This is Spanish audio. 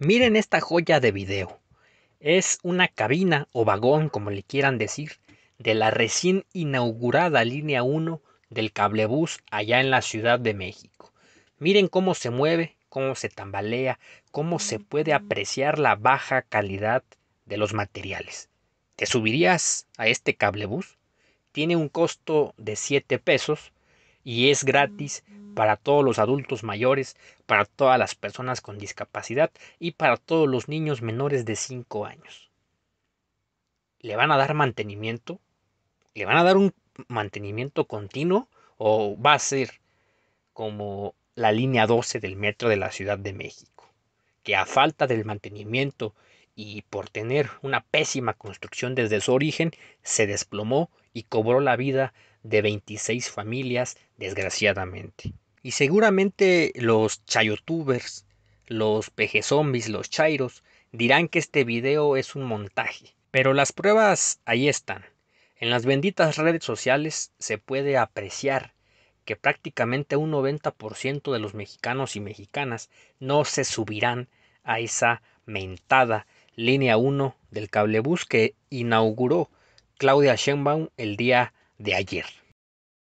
Miren esta joya de video. Es una cabina o vagón, como le quieran decir, de la recién inaugurada línea 1 del cablebús allá en la Ciudad de México. Miren cómo se mueve, cómo se tambalea, cómo se puede apreciar la baja calidad de los materiales. ¿Te subirías a este cablebús? Tiene un costo de 7 pesos y es gratis para todos los adultos mayores, para todas las personas con discapacidad y para todos los niños menores de 5 años. ¿Le van a dar mantenimiento? ¿Le van a dar un mantenimiento continuo o va a ser como la línea 12 del metro de la Ciudad de México, que a falta del mantenimiento y por tener una pésima construcción desde su origen, se desplomó y cobró la vida de 26 familias, desgraciadamente. Y seguramente los chayotubers, los pejezombis, los chairos, dirán que este video es un montaje. Pero las pruebas ahí están. En las benditas redes sociales se puede apreciar que prácticamente un 90% de los mexicanos y mexicanas no se subirán a esa mentada línea 1 del cablebús que inauguró Claudia Sheinbaum el día de ayer.